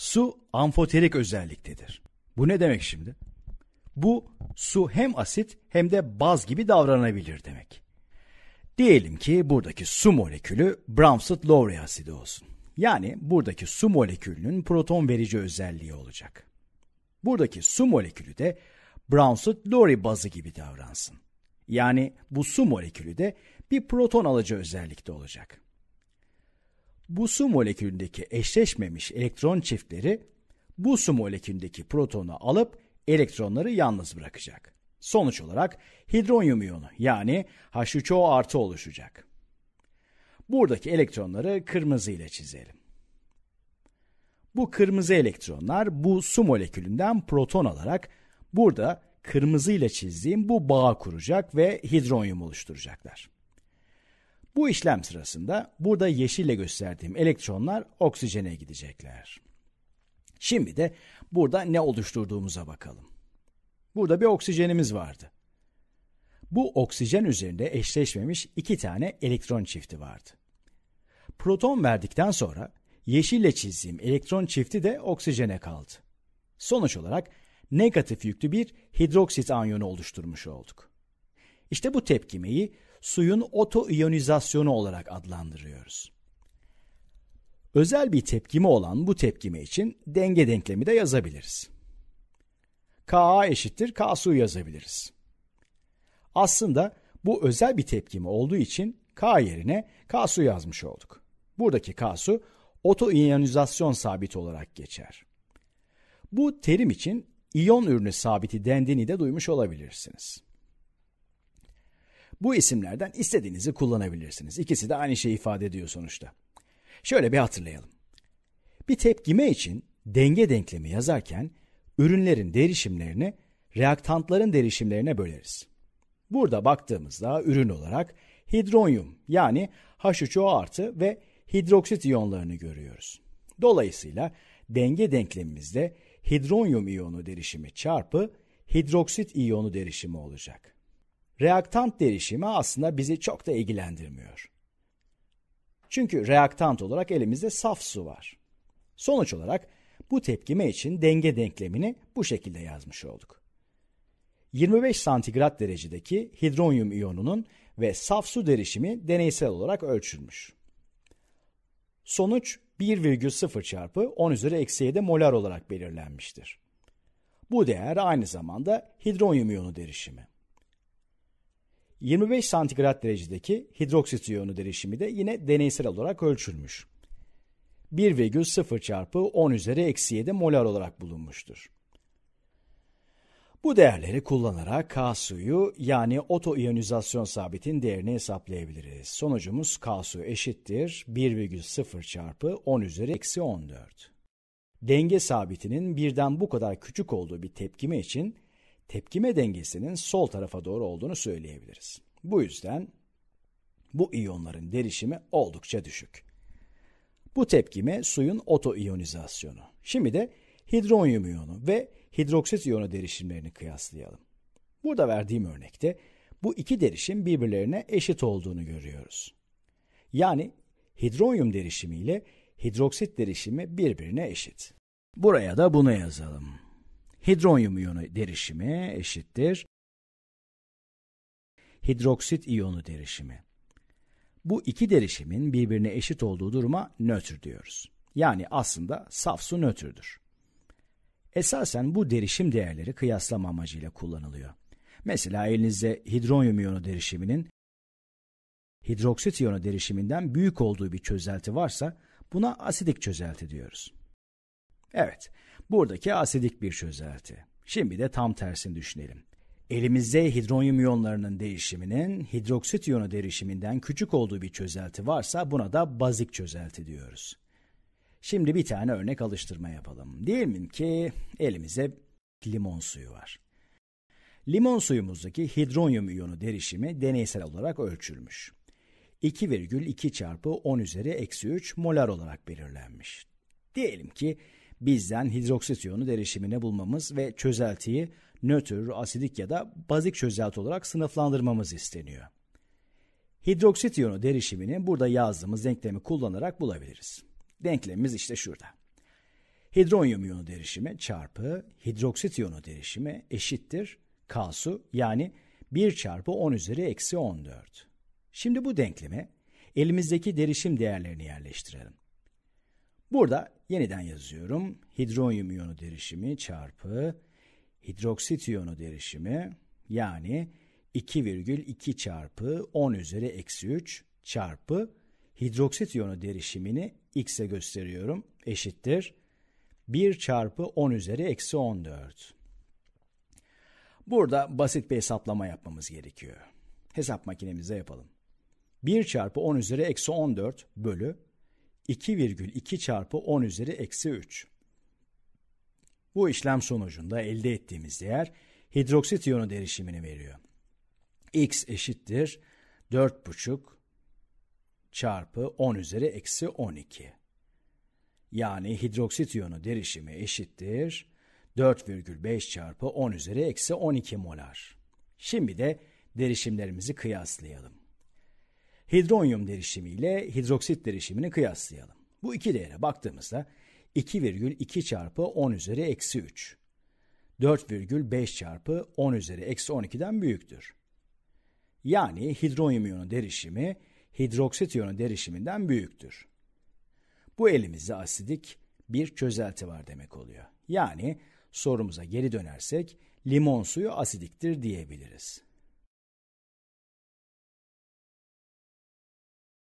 Su amfoterik özelliktedir. Bu ne demek şimdi? Bu su hem asit hem de baz gibi davranabilir demek. Diyelim ki buradaki su molekülü Bramstedt-Lowry asidi olsun. Yani buradaki su molekülünün proton verici özelliği olacak. Buradaki su molekülü de Bramstedt-Lowry bazı gibi davransın. Yani bu su molekülü de bir proton alıcı özellikte olacak. Bu su molekülündeki eşleşmemiş elektron çiftleri bu su molekülündeki protonu alıp elektronları yalnız bırakacak. Sonuç olarak hidronyum iyonu yani H3O artı oluşacak. Buradaki elektronları kırmızı ile çizelim. Bu kırmızı elektronlar bu su molekülünden proton alarak burada kırmızı ile çizdiğim bu bağ kuracak ve hidronyum oluşturacaklar. Bu işlem sırasında burada yeşille gösterdiğim elektronlar oksijene gidecekler. Şimdi de burada ne oluşturduğumuza bakalım. Burada bir oksijenimiz vardı. Bu oksijen üzerinde eşleşmemiş iki tane elektron çifti vardı. Proton verdikten sonra yeşille çizdiğim elektron çifti de oksijene kaldı. Sonuç olarak negatif yüklü bir hidroksit anyonu oluşturmuş olduk. İşte bu tepkimeyi suyun otoiyonizasyonu olarak adlandırıyoruz. Özel bir tepkimi olan bu tepkime için denge denklemi de yazabiliriz. Ka eşittir K su yazabiliriz. Aslında bu özel bir tepkimi olduğu için K yerine K su yazmış olduk. Buradaki K su otoiyonizasyon sabiti olarak geçer. Bu terim için iyon ürünü sabiti dendiğini de duymuş olabilirsiniz. Bu isimlerden istediğinizi kullanabilirsiniz. İkisi de aynı şeyi ifade ediyor sonuçta. Şöyle bir hatırlayalım. Bir tepkime için denge denklemi yazarken ürünlerin derişimlerini reaktantların derişimlerine böleriz. Burada baktığımızda ürün olarak hidronyum yani H3O artı ve hidroksit iyonlarını görüyoruz. Dolayısıyla denge denklemimizde hidronyum iyonu derişimi çarpı hidroksit iyonu derişimi olacak reaktant derişimi aslında bizi çok da ilgilendirmiyor. Çünkü reaktant olarak elimizde saf su var. Sonuç olarak bu tepkime için denge denklemini bu şekilde yazmış olduk. 25 santigrat derecedeki hidronyum iyonunun ve saf su derişimi deneysel olarak ölçülmüş. Sonuç 1,0 çarpı 10 üzeri eksi 7 molar olarak belirlenmiştir. Bu değer aynı zamanda hidronyum iyonu derişimi. 25 santigrat derecedeki hidroksit iyonu derişimi de yine deneysel olarak ölçülmüş. 1,0 çarpı 10 üzeri eksi 7 molar olarak bulunmuştur. Bu değerleri kullanarak K suyu yani otoiyonizasyon sabitin değerini hesaplayabiliriz. Sonucumuz K su eşittir 1,0 çarpı 10 üzeri eksi 14. Denge sabitinin birden bu kadar küçük olduğu bir tepkime için tepkime dengesinin sol tarafa doğru olduğunu söyleyebiliriz. Bu yüzden bu iyonların derişimi oldukça düşük. Bu tepkime suyun otoiyonizasyonu. Şimdi de hidronyum iyonu ve hidroksit iyonu derişimlerini kıyaslayalım. Burada verdiğim örnekte bu iki derişim birbirlerine eşit olduğunu görüyoruz. Yani hidronyum derişimi ile hidroksit derişimi birbirine eşit. Buraya da bunu yazalım. Hidronyum iyonu derişimi eşittir. Hidroksit iyonu derişimi. Bu iki derişimin birbirine eşit olduğu duruma nötr diyoruz. Yani aslında saf su nötrdür. Esasen bu derişim değerleri kıyaslama amacıyla kullanılıyor. Mesela elinizde hidronyum iyonu derişiminin hidroksit iyonu derişiminden büyük olduğu bir çözelti varsa buna asidik çözelti diyoruz. Evet, Buradaki asidik bir çözelti. Şimdi de tam tersini düşünelim. Elimizde hidronyum iyonlarının değişiminin hidroksit iyonu derişiminden küçük olduğu bir çözelti varsa buna da bazik çözelti diyoruz. Şimdi bir tane örnek alıştırma yapalım. Diyelim ki elimize limon suyu var. Limon suyumuzdaki hidronyum iyonu derişimi deneysel olarak ölçülmüş. 2,2 çarpı 10 üzeri eksi 3 molar olarak belirlenmiş. Diyelim ki bizden hidroksit iyonu derişimini bulmamız ve çözeltiyi nötr, asidik ya da bazik çözelti olarak sınıflandırmamız isteniyor. Hidroksit iyonu derişimini burada yazdığımız denklemi kullanarak bulabiliriz. Denklemimiz işte şurada. Hidronyum iyonu derişimi çarpı hidroksit iyonu derişimi eşittir kalsu yani 1 çarpı 10 üzeri eksi 14. Şimdi bu denklemi elimizdeki derişim değerlerini yerleştirelim. Burada yeniden yazıyorum. Hidronyum iyonu derişimi çarpı hidroksit iyonu derişimi yani 2,2 çarpı 10 üzeri eksi 3 çarpı hidroksit iyonu derişimini x'e gösteriyorum. Eşittir 1 çarpı 10 üzeri eksi 14. Burada basit bir hesaplama yapmamız gerekiyor. Hesap makinemize yapalım. 1 çarpı 10 üzeri eksi 14 bölü 2,2 çarpı 10 üzeri eksi 3. Bu işlem sonucunda elde ettiğimiz değer hidroksit iyonu derişimini veriyor. X eşittir 4,5 çarpı 10 üzeri eksi 12. Yani hidroksit iyonu derişimi eşittir 4,5 çarpı 10 üzeri eksi 12 molar. Şimdi de derişimlerimizi kıyaslayalım hidronyum derişimi ile hidroksit derişimini kıyaslayalım. Bu iki değere baktığımızda 2,2 çarpı 10 üzeri eksi 3. 4,5 çarpı 10 üzeri eksi 12'den büyüktür. Yani hidronyum iyonu derişimi hidroksit iyonu derişiminden büyüktür. Bu elimizde asidik bir çözelti var demek oluyor. Yani sorumuza geri dönersek limon suyu asidiktir diyebiliriz.